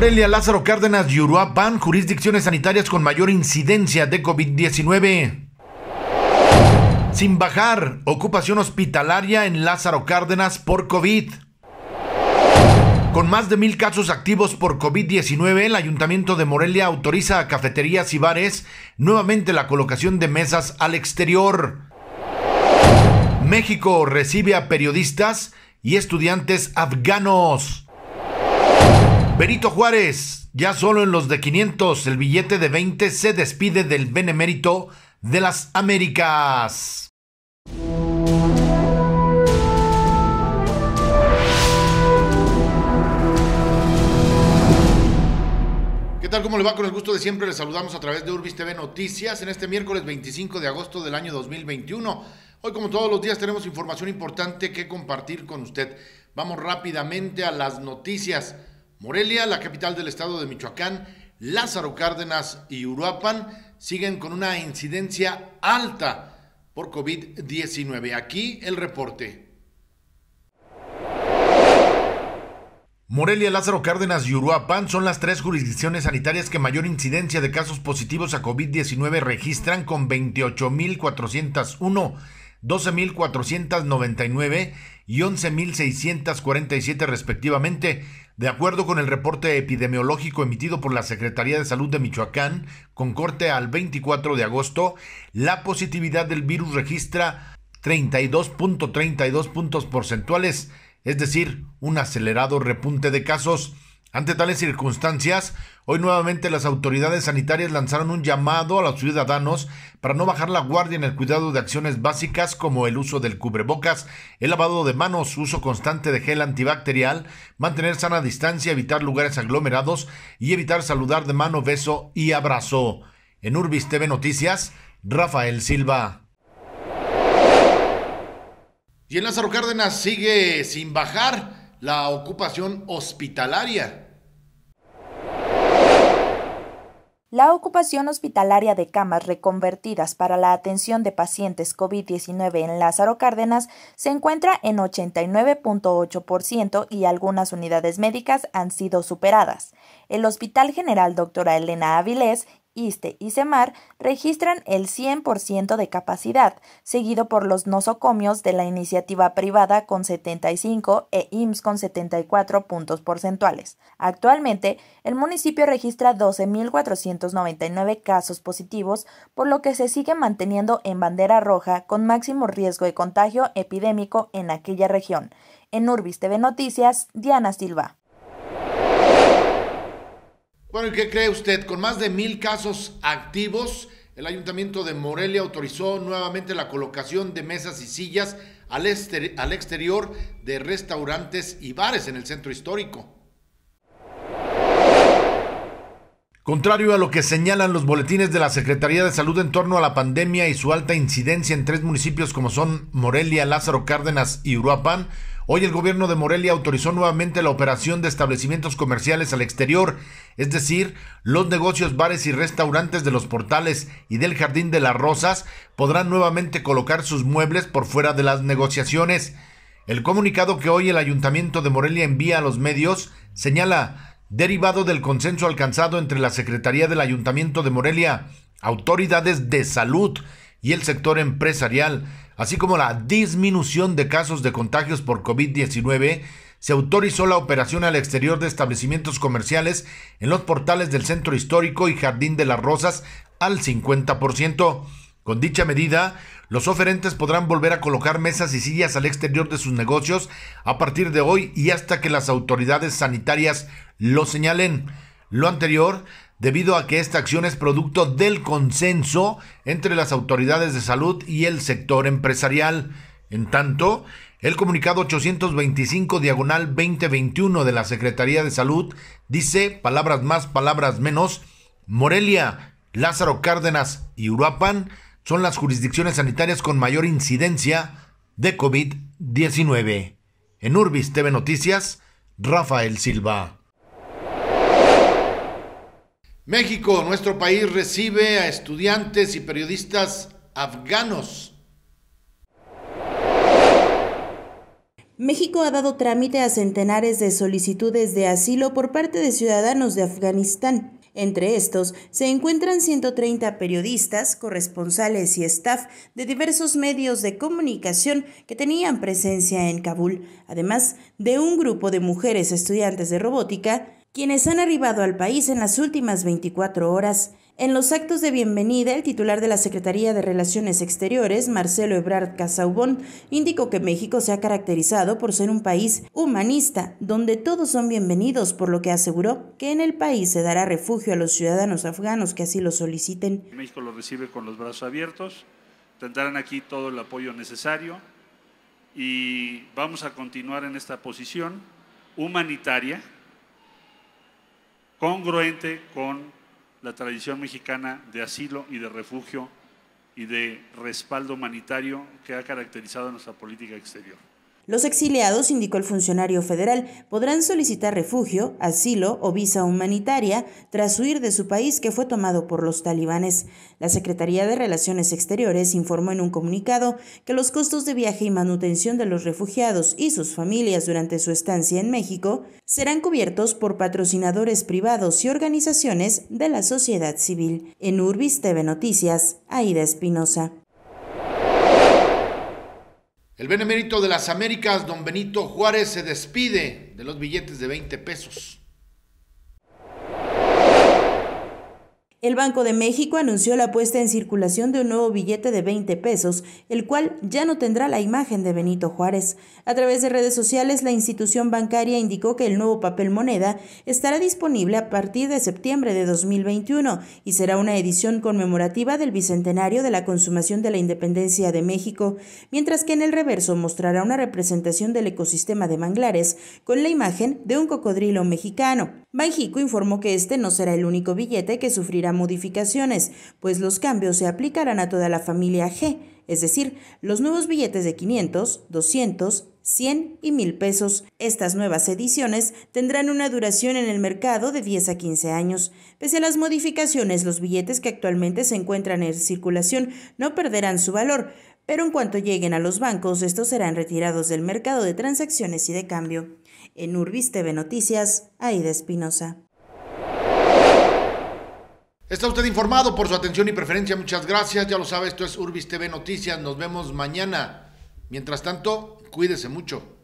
Morelia, Lázaro Cárdenas y Uruapan, jurisdicciones sanitarias con mayor incidencia de COVID-19. Sin bajar, ocupación hospitalaria en Lázaro Cárdenas por COVID. Con más de mil casos activos por COVID-19, el Ayuntamiento de Morelia autoriza a cafeterías y bares nuevamente la colocación de mesas al exterior. México recibe a periodistas y estudiantes afganos. Benito Juárez, ya solo en los de 500, el billete de 20 se despide del benemérito de las Américas. ¿Qué tal? ¿Cómo le va? Con el gusto de siempre le saludamos a través de Urbis TV Noticias en este miércoles 25 de agosto del año 2021. Hoy como todos los días tenemos información importante que compartir con usted. Vamos rápidamente a las noticias. Morelia, la capital del estado de Michoacán, Lázaro Cárdenas y Uruapan siguen con una incidencia alta por COVID-19. Aquí el reporte. Morelia, Lázaro Cárdenas y Uruapan son las tres jurisdicciones sanitarias que mayor incidencia de casos positivos a COVID-19 registran con 28.401 12.499 y 11.647 respectivamente, de acuerdo con el reporte epidemiológico emitido por la Secretaría de Salud de Michoacán, con corte al 24 de agosto, la positividad del virus registra 32.32 puntos porcentuales, es decir, un acelerado repunte de casos. Ante tales circunstancias, hoy nuevamente las autoridades sanitarias lanzaron un llamado a los ciudadanos para no bajar la guardia en el cuidado de acciones básicas como el uso del cubrebocas, el lavado de manos, uso constante de gel antibacterial, mantener sana distancia, evitar lugares aglomerados y evitar saludar de mano, beso y abrazo. En Urbis TV Noticias, Rafael Silva. Y en Lázaro Cárdenas sigue sin bajar la ocupación hospitalaria. La ocupación hospitalaria de camas reconvertidas para la atención de pacientes COVID-19 en Lázaro Cárdenas se encuentra en 89.8% y algunas unidades médicas han sido superadas. El Hospital General Doctora Elena Avilés ISTE y Semar registran el 100% de capacidad, seguido por los nosocomios de la iniciativa privada con 75 e IMSS con 74 puntos porcentuales. Actualmente, el municipio registra 12.499 casos positivos, por lo que se sigue manteniendo en bandera roja con máximo riesgo de contagio epidémico en aquella región. En Urbis TV Noticias, Diana Silva qué cree usted? Con más de mil casos activos, el Ayuntamiento de Morelia autorizó nuevamente la colocación de mesas y sillas al, este, al exterior de restaurantes y bares en el centro histórico. Contrario a lo que señalan los boletines de la Secretaría de Salud en torno a la pandemia y su alta incidencia en tres municipios como son Morelia, Lázaro Cárdenas y Uruapan, Hoy el gobierno de Morelia autorizó nuevamente la operación de establecimientos comerciales al exterior, es decir, los negocios, bares y restaurantes de los portales y del Jardín de las Rosas podrán nuevamente colocar sus muebles por fuera de las negociaciones. El comunicado que hoy el ayuntamiento de Morelia envía a los medios señala, derivado del consenso alcanzado entre la Secretaría del Ayuntamiento de Morelia, autoridades de salud y el sector empresarial, así como la disminución de casos de contagios por COVID-19, se autorizó la operación al exterior de establecimientos comerciales en los portales del Centro Histórico y Jardín de las Rosas al 50%. Con dicha medida, los oferentes podrán volver a colocar mesas y sillas al exterior de sus negocios a partir de hoy y hasta que las autoridades sanitarias lo señalen. Lo anterior debido a que esta acción es producto del consenso entre las autoridades de salud y el sector empresarial. En tanto, el comunicado 825 diagonal 2021 de la Secretaría de Salud dice, palabras más, palabras menos, Morelia, Lázaro Cárdenas y Uruapan son las jurisdicciones sanitarias con mayor incidencia de COVID-19. En Urbis TV Noticias, Rafael Silva. México, nuestro país, recibe a estudiantes y periodistas afganos. México ha dado trámite a centenares de solicitudes de asilo por parte de ciudadanos de Afganistán. Entre estos se encuentran 130 periodistas, corresponsales y staff de diversos medios de comunicación que tenían presencia en Kabul, además de un grupo de mujeres estudiantes de robótica quienes han arribado al país en las últimas 24 horas. En los actos de bienvenida, el titular de la Secretaría de Relaciones Exteriores, Marcelo Ebrard Casaubón, indicó que México se ha caracterizado por ser un país humanista, donde todos son bienvenidos, por lo que aseguró que en el país se dará refugio a los ciudadanos afganos que así lo soliciten. México lo recibe con los brazos abiertos, tendrán aquí todo el apoyo necesario y vamos a continuar en esta posición humanitaria congruente con la tradición mexicana de asilo y de refugio y de respaldo humanitario que ha caracterizado nuestra política exterior. Los exiliados, indicó el funcionario federal, podrán solicitar refugio, asilo o visa humanitaria tras huir de su país que fue tomado por los talibanes. La Secretaría de Relaciones Exteriores informó en un comunicado que los costos de viaje y manutención de los refugiados y sus familias durante su estancia en México serán cubiertos por patrocinadores privados y organizaciones de la sociedad civil. En Urbis TV Noticias, Aida Espinosa. El benemérito de las Américas, don Benito Juárez, se despide de los billetes de 20 pesos. El Banco de México anunció la puesta en circulación de un nuevo billete de 20 pesos, el cual ya no tendrá la imagen de Benito Juárez. A través de redes sociales, la institución bancaria indicó que el nuevo papel moneda estará disponible a partir de septiembre de 2021 y será una edición conmemorativa del bicentenario de la consumación de la independencia de México, mientras que en el reverso mostrará una representación del ecosistema de manglares con la imagen de un cocodrilo mexicano. Banjico informó que este no será el único billete que sufrirá modificaciones, pues los cambios se aplicarán a toda la familia G, es decir, los nuevos billetes de 500, 200, 100 y 1000 pesos. Estas nuevas ediciones tendrán una duración en el mercado de 10 a 15 años. Pese a las modificaciones, los billetes que actualmente se encuentran en circulación no perderán su valor, pero en cuanto lleguen a los bancos, estos serán retirados del mercado de transacciones y de cambio. En Urbis TV Noticias, Aida Espinosa. Está usted informado por su atención y preferencia. Muchas gracias. Ya lo sabe, esto es Urbis TV Noticias. Nos vemos mañana. Mientras tanto, cuídese mucho.